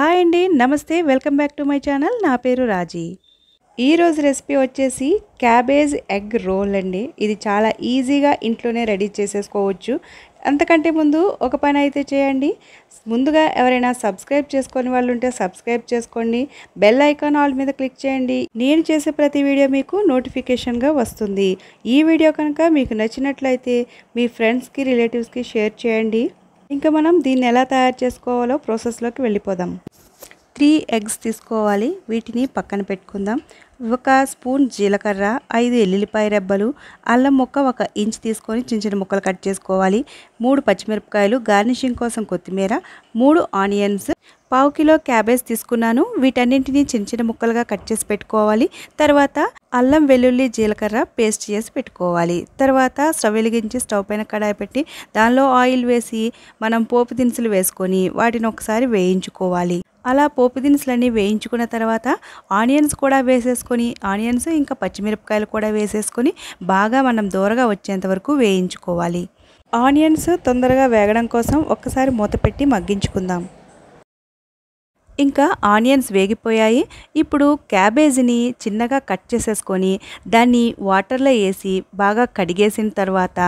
hi అండి నమస్తే welcome back to my channel నా పేరు రాజీ ఈరోజు రెసిపీ వచ్చేసి క్యాబేజ్ ఎగ్ రోల్ అండి ఇది చాలా ఈజీగా ఇంట్లోనే రెడీ చేసేసుకోవచ్చు అంతకంటే ముందు ఒక పని అయితే చేయండి ముందుగా ఎవరైనా సబ్స్క్రైబ్ చేసుకొని వాళ్ళు ఉంటే సబ్స్క్రైబ్ చేసుకోండి బెల్ ఐకాన్ ఆల్ మీద క్లిక్ చేయండి నేను చేసే ప్రతి వీడియో మీకు నోటిఫికేషన్గా వస్తుంది ఈ వీడియో కనుక మీకు నచ్చినట్లయితే మీ ఫ్రెండ్స్కి రిలేటివ్స్కి షేర్ చేయండి ఇంకా మనం దీన్ని ఎలా తయారు చేసుకోవాలో ప్రాసెస్లోకి వెళ్ళిపోదాం త్రీ ఎగ్స్ తీసుకోవాలి వీటిని పక్కన పెట్టుకుందాం ఒక స్పూన్ జీలకర్ర ఐదు ఎల్లుల్లిపాయ రెబ్బలు అల్లం ముక్క ఒక ఇంచ్ తీసుకొని చిన్న చిన్న ముక్కలు కట్ చేసుకోవాలి మూడు పచ్చిమిరపకాయలు గార్నిషింగ్ కోసం కొత్తిమీర మూడు ఆనియన్స్ పావు కిలో క్యాబేజ్ తీసుకున్నాను వీటన్నింటినీ చిన్న చిన్న ముక్కలుగా కట్ చేసి పెట్టుకోవాలి తర్వాత అల్లం వెల్లుల్లి జీలకర్ర పేస్ట్ చేసి పెట్టుకోవాలి తర్వాత స్టవ్ వెలిగించి స్టవ్ పైన కడాయి పెట్టి దానిలో ఆయిల్ వేసి మనం పోపు దినుసులు వేసుకొని వాటిని ఒకసారి వేయించుకోవాలి అలా పోపు దినుసులన్నీ వేయించుకున్న తర్వాత ఆనియన్స్ కూడా వేసేసుకొని ఆనియన్స్ ఇంకా పచ్చిమిరపకాయలు కూడా వేసేసుకొని బాగా మనం దూరగా వచ్చేంత వరకు వేయించుకోవాలి ఆనియన్స్ తొందరగా వేగడం కోసం ఒక్కసారి మూత పెట్టి మగ్గించుకుందాం ఇంకా ఆనియన్స్ వేగిపోయాయి ఇప్పుడు క్యాబేజీని చిన్నగా కట్ చేసేసుకొని దాన్ని వాటర్లో వేసి బాగా కడిగేసిన తర్వాత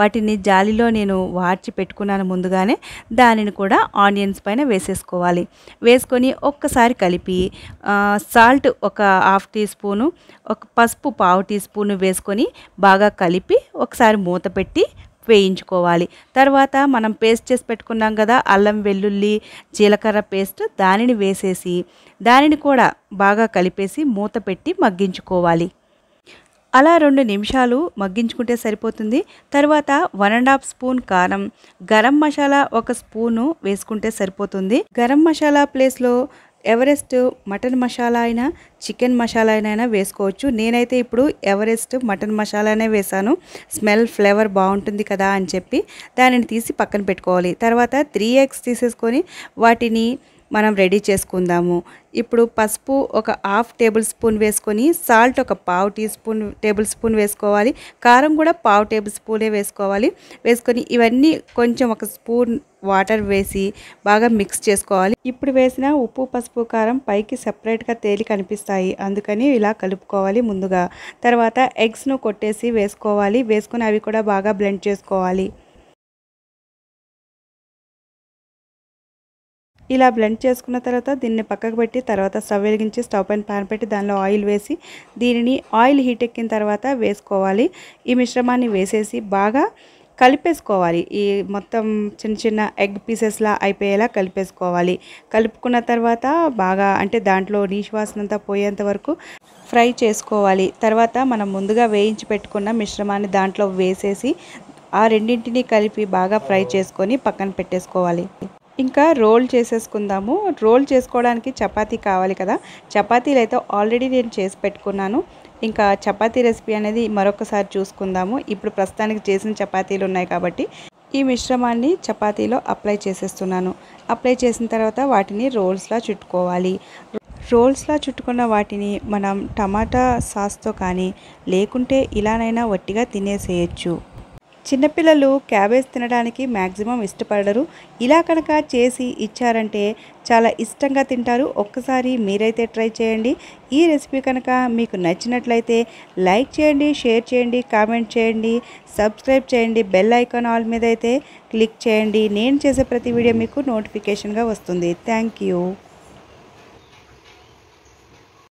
వాటిని జాలిలో నేను వాడ్చి పెట్టుకున్నాను ముందుగానే దానిని కూడా ఆనియన్స్ పైన వేసేసుకోవాలి వేసుకొని ఒక్కసారి కలిపి సాల్ట్ ఒక హాఫ్ టీ స్పూను ఒక పసుపు పావు టీ స్పూను వేసుకొని బాగా కలిపి ఒకసారి మూత పెట్టి వేయించుకోవాలి తర్వాత మనం పేస్ట్ చేసి పెట్టుకున్నాం కదా అల్లం వెల్లుల్లి జీలకర్ర పేస్ట్ దానిని వేసేసి దానిని కూడా బాగా కలిపేసి మూత పెట్టి మగ్గించుకోవాలి అలా రెండు నిమిషాలు మగ్గించుకుంటే సరిపోతుంది తర్వాత వన్ అండ్ హాఫ్ స్పూన్ కారం గరం మసాలా ఒక స్పూను వేసుకుంటే సరిపోతుంది గరం మసాలా ప్లేస్లో ఎవరెస్ట్ మటన్ మసాలా అయినా చికెన్ మసాలా అయినా వేసుకోవచ్చు నేనైతే ఇప్పుడు ఎవరెస్ట్ మటన్ మసాలానే వేసాను స్మెల్ ఫ్లేవర్ బాగుంటుంది కదా అని చెప్పి దానిని తీసి పక్కన పెట్టుకోవాలి తర్వాత త్రీ ఎగ్స్ తీసేసుకొని వాటిని మనం రెడీ చేసుకుందాము ఇప్పుడు పసుపు ఒక హాఫ్ టేబుల్ స్పూన్ వేసుకొని సాల్ట్ ఒక పావు టీ స్పూన్ టేబుల్ స్పూన్ వేసుకోవాలి కారం కూడా పావు టేబుల్ స్పూనే వేసుకోవాలి వేసుకొని ఇవన్నీ కొంచెం ఒక స్పూన్ వాటర్ వేసి బాగా మిక్స్ చేసుకోవాలి ఇప్పుడు వేసిన ఉప్పు పసుపు కారం పైకి సపరేట్గా తేలి కనిపిస్తాయి అందుకని ఇలా కలుపుకోవాలి ముందుగా తర్వాత ఎగ్స్ను కొట్టేసి వేసుకోవాలి వేసుకొని అవి కూడా బాగా బ్లెండ్ చేసుకోవాలి ఇలా బ్లెండ్ చేసుకున్న తర్వాత దీన్ని పక్కకు పెట్టి తర్వాత స్టవ్ వెలిగించి స్టవ్ పైన పాన్ పెట్టి దానిలో ఆయిల్ వేసి దీనిని ఆయిల్ హీట్ ఎక్కిన తర్వాత వేసుకోవాలి ఈ మిశ్రమాన్ని వేసేసి బాగా కలిపేసుకోవాలి ఈ మొత్తం చిన్న చిన్న ఎగ్ పీసెస్లా అయిపోయేలా కలిపేసుకోవాలి కలుపుకున్న తర్వాత బాగా అంటే దాంట్లో వాసనంతా పోయేంత వరకు ఫ్రై చేసుకోవాలి తర్వాత మనం ముందుగా వేయించి పెట్టుకున్న మిశ్రమాన్ని దాంట్లో వేసేసి ఆ రెండింటిని కలిపి బాగా ఫ్రై చేసుకొని పక్కన పెట్టేసుకోవాలి ఇంకా రోల్ చేసేసుకుందాము రోల్ చేసుకోవడానికి చపాతీ కావాలి కదా చపాతీలు అయితే ఆల్రెడీ నేను చేసి పెట్టుకున్నాను ఇంకా చపాతీ రెసిపీ అనేది మరొకసారి చూసుకుందాము ఇప్పుడు ప్రస్తుతానికి చేసిన చపాతీలు ఉన్నాయి కాబట్టి ఈ మిశ్రమాన్ని చపాతీలో అప్లై చేసేస్తున్నాను అప్లై చేసిన తర్వాత వాటిని రోల్స్లా చుట్టుకోవాలి రోల్స్లా చుట్టుకున్న వాటిని మనం టమాటా సాస్తో కానీ లేకుంటే ఇలానైనా వట్టిగా తినేసేయచ్చు చిన్నపిల్లలు క్యాబేజ్ తినడానికి మ్యాక్సిమం ఇష్టపడరు ఇలా కనుక చేసి ఇచ్చారంటే చాలా ఇష్టంగా తింటారు ఒక్కసారి మీరైతే ట్రై చేయండి ఈ రెసిపీ కనుక మీకు నచ్చినట్లయితే లైక్ చేయండి షేర్ చేయండి కామెంట్ చేయండి సబ్స్క్రైబ్ చేయండి బెల్ ఐకాన్ ఆల్ మీద అయితే క్లిక్ చేయండి నేను చేసే ప్రతి వీడియో మీకు నోటిఫికేషన్గా వస్తుంది థ్యాంక్